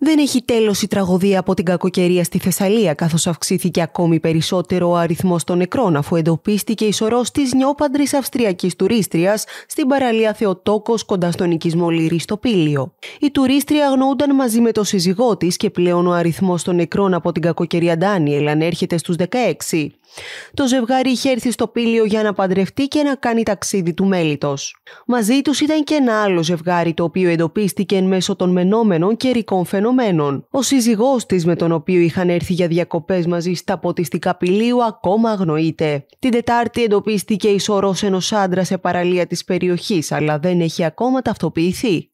Δεν έχει καθώ αυξήθηκε ακόμη περισσότερο ο αριθμό των εκρών αφού εντοπίστηκε η τραγωδία από την κακοκαιρία στη Θεσσαλία, καθώς αυξήθηκε ακόμη περισσότερο ο αριθμός των νεκρών, αφού εντοπίστηκε η σωρο της νιόπαντρη αυστριακής τουρίστριας στην παραλία Θεοτόκος κοντά στον οικισμό Λυρί στο πύλιο. Η τουρίστρια αγνοούνταν μαζί με το σύζυγό της και πλέον ο αριθμός των νεκρών από την κακοκαιρία Ντάνιελ ανέρχεται στους 16. Το ζευγάρι είχε έρθει στο πήλιο για να παντρευτεί και να κάνει ταξίδι του μέλητος. Μαζί τους ήταν και ένα άλλο ζευγάρι το οποίο εντοπίστηκε εν μέσω των μενόμενων καιρικών φαινομένων. Ο σύζυγός της με τον οποίο είχαν έρθει για διακοπές μαζί στα ποτιστικά πηλίου ακόμα αγνοείται. Την Τετάρτη εντοπίστηκε η ενός άντρα σε παραλία της περιοχής, αλλά δεν έχει ακόμα ταυτοποιηθεί.